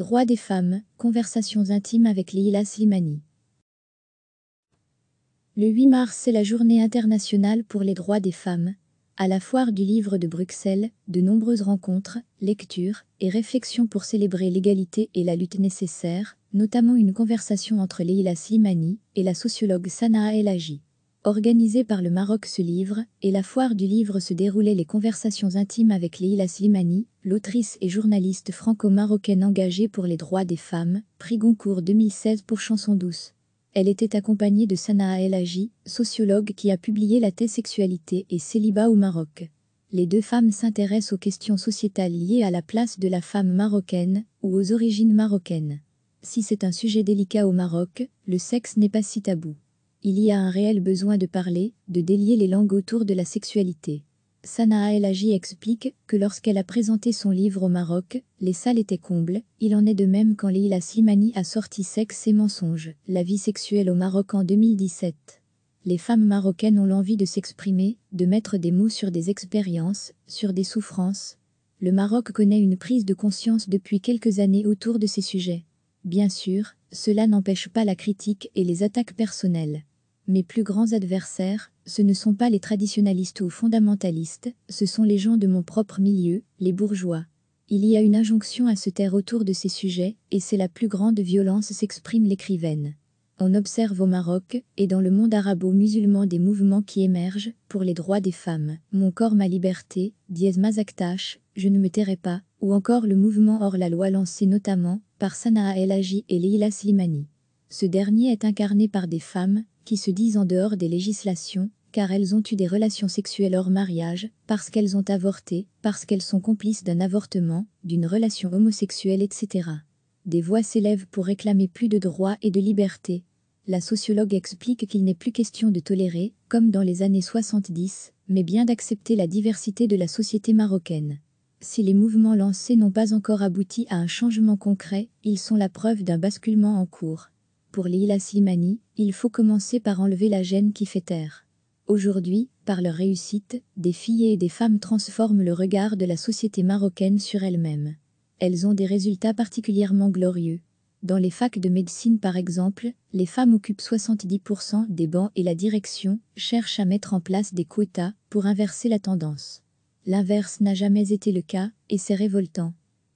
Droits des femmes, conversations intimes avec Leila Slimani. Le 8 mars, c'est la journée internationale pour les droits des femmes. À la foire du livre de Bruxelles, de nombreuses rencontres, lectures et réflexions pour célébrer l'égalité et la lutte nécessaire, notamment une conversation entre Leila Slimani et la sociologue Sanaa El Aji. Organisé par le Maroc ce livre, et la foire du livre se déroulait les conversations intimes avec Leila Slimani, l'autrice et journaliste franco-marocaine engagée pour les droits des femmes, prix Goncourt 2016 pour Chanson douce. Elle était accompagnée de Sanaa El aji sociologue qui a publié La sexualité et célibat au Maroc. Les deux femmes s'intéressent aux questions sociétales liées à la place de la femme marocaine ou aux origines marocaines. Si c'est un sujet délicat au Maroc, le sexe n'est pas si tabou. Il y a un réel besoin de parler, de délier les langues autour de la sexualité. Sanaa El aji explique que lorsqu'elle a présenté son livre au Maroc, les salles étaient combles, il en est de même quand Leila Slimani a sorti Sexe et mensonges, la vie sexuelle au Maroc en 2017. Les femmes marocaines ont l'envie de s'exprimer, de mettre des mots sur des expériences, sur des souffrances. Le Maroc connaît une prise de conscience depuis quelques années autour de ces sujets. Bien sûr, cela n'empêche pas la critique et les attaques personnelles. Mes plus grands adversaires, ce ne sont pas les traditionalistes ou fondamentalistes, ce sont les gens de mon propre milieu, les bourgeois. Il y a une injonction à se taire autour de ces sujets, et c'est la plus grande violence s'exprime l'écrivaine. On observe au Maroc et dans le monde arabo-musulman des mouvements qui émergent pour les droits des femmes. Mon corps, ma liberté, dièse mazaktash, je ne me tairai pas, ou encore le mouvement hors la loi lancé notamment par Sanaa El aji et Leila Slimani. Ce dernier est incarné par des femmes qui se disent en dehors des législations, car elles ont eu des relations sexuelles hors mariage, parce qu'elles ont avorté, parce qu'elles sont complices d'un avortement, d'une relation homosexuelle, etc. Des voix s'élèvent pour réclamer plus de droits et de libertés. La sociologue explique qu'il n'est plus question de tolérer, comme dans les années 70, mais bien d'accepter la diversité de la société marocaine. Si les mouvements lancés n'ont pas encore abouti à un changement concret, ils sont la preuve d'un basculement en cours. Pour l'île Slimani, il faut commencer par enlever la gêne qui fait taire. Aujourd'hui, par leur réussite, des filles et des femmes transforment le regard de la société marocaine sur elles-mêmes. Elles ont des résultats particulièrement glorieux. Dans les facs de médecine par exemple, les femmes occupent 70% des bancs et la direction cherche à mettre en place des quotas pour inverser la tendance. L'inverse n'a jamais été le cas, et c'est révoltant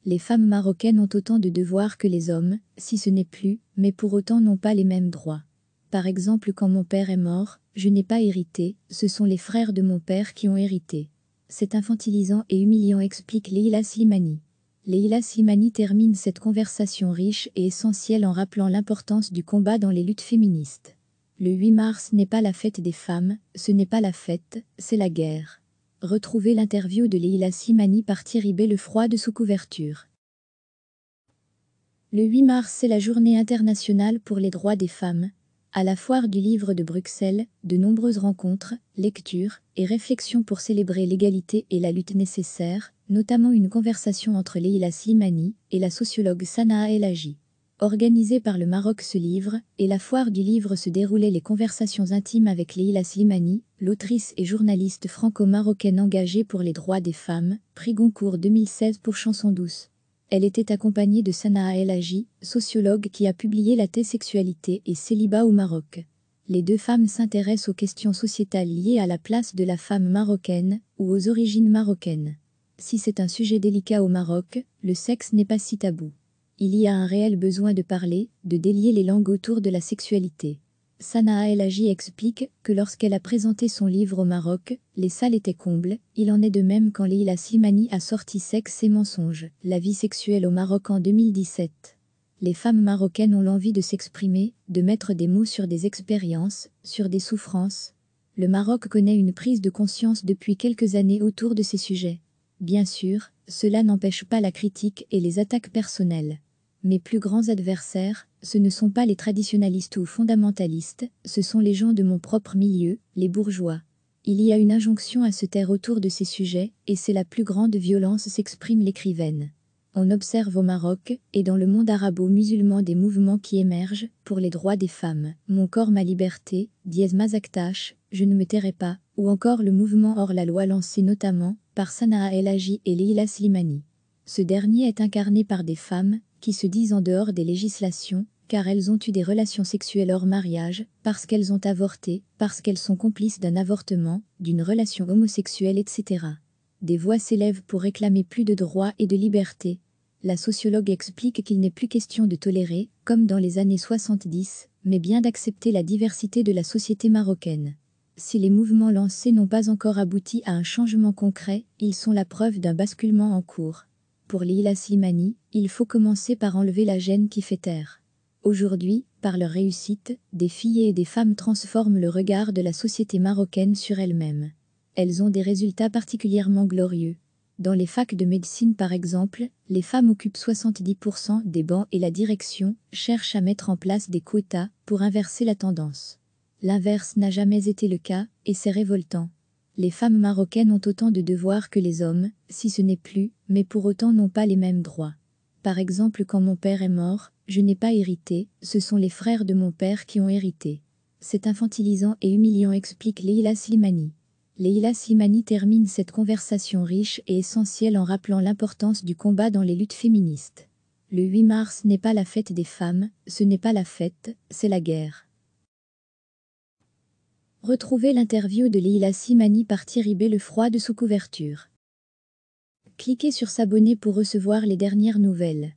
les femmes marocaines ont autant de devoirs que les hommes, si ce n'est plus, mais pour autant n'ont pas les mêmes droits. Par exemple quand mon père est mort, je n'ai pas hérité, ce sont les frères de mon père qui ont hérité. C'est infantilisant et humiliant explique Leila Slimani. Leila Slimani termine cette conversation riche et essentielle en rappelant l'importance du combat dans les luttes féministes. Le 8 mars n'est pas la fête des femmes, ce n'est pas la fête, c'est la guerre. Retrouvez l'interview de Leila Simani par Thierry froid de sous couverture. Le 8 mars, c'est la journée internationale pour les droits des femmes. À la foire du livre de Bruxelles, de nombreuses rencontres, lectures et réflexions pour célébrer l'égalité et la lutte nécessaire, notamment une conversation entre Leila Simani et la sociologue Sanaa El organisée par le Maroc ce livre, et la foire du livre se déroulaient les conversations intimes avec Leila Slimani, l'autrice et journaliste franco-marocaine engagée pour les droits des femmes, prix Goncourt 2016 pour Chanson douce. Elle était accompagnée de Sanaa El aji sociologue qui a publié La sexualité et célibat au Maroc. Les deux femmes s'intéressent aux questions sociétales liées à la place de la femme marocaine ou aux origines marocaines. Si c'est un sujet délicat au Maroc, le sexe n'est pas si tabou. Il y a un réel besoin de parler, de délier les langues autour de la sexualité. Sanaa El aji explique que lorsqu'elle a présenté son livre au Maroc, les salles étaient combles, il en est de même quand Leila Simani a sorti Sexe et mensonges, la vie sexuelle au Maroc en 2017. Les femmes marocaines ont l'envie de s'exprimer, de mettre des mots sur des expériences, sur des souffrances. Le Maroc connaît une prise de conscience depuis quelques années autour de ces sujets. Bien sûr, cela n'empêche pas la critique et les attaques personnelles. Mes plus grands adversaires, ce ne sont pas les traditionalistes ou fondamentalistes, ce sont les gens de mon propre milieu, les bourgeois. Il y a une injonction à se taire autour de ces sujets, et c'est la plus grande violence s'exprime l'écrivaine. On observe au Maroc et dans le monde arabo-musulman des mouvements qui émergent pour les droits des femmes. Mon corps, ma liberté, dièse mazaktash, je ne me tairai pas, ou encore le mouvement hors-la-loi lancé notamment par Sanaa El aji et Leila Slimani. Ce dernier est incarné par des femmes qui se disent en dehors des législations car elles ont eu des relations sexuelles hors mariage, parce qu'elles ont avorté, parce qu'elles sont complices d'un avortement, d'une relation homosexuelle, etc. Des voix s'élèvent pour réclamer plus de droits et de liberté. La sociologue explique qu'il n'est plus question de tolérer, comme dans les années 70, mais bien d'accepter la diversité de la société marocaine. Si les mouvements lancés n'ont pas encore abouti à un changement concret, ils sont la preuve d'un basculement en cours. Pour l'île Slimani, il faut commencer par enlever la gêne qui fait taire. Aujourd'hui, par leur réussite, des filles et des femmes transforment le regard de la société marocaine sur elles-mêmes. Elles ont des résultats particulièrement glorieux. Dans les facs de médecine par exemple, les femmes occupent 70% des bancs et la direction cherche à mettre en place des quotas pour inverser la tendance. L'inverse n'a jamais été le cas, et c'est révoltant. Les femmes marocaines ont autant de devoirs que les hommes, si ce n'est plus, mais pour autant n'ont pas les mêmes droits. Par exemple quand mon père est mort, je n'ai pas hérité, ce sont les frères de mon père qui ont hérité. C'est infantilisant et humiliant explique Leila Slimani. Leila Slimani termine cette conversation riche et essentielle en rappelant l'importance du combat dans les luttes féministes. Le 8 mars n'est pas la fête des femmes, ce n'est pas la fête, c'est la guerre. Retrouvez l'interview de Leila Simani par Thierry B. froid de sous couverture. Cliquez sur s'abonner pour recevoir les dernières nouvelles.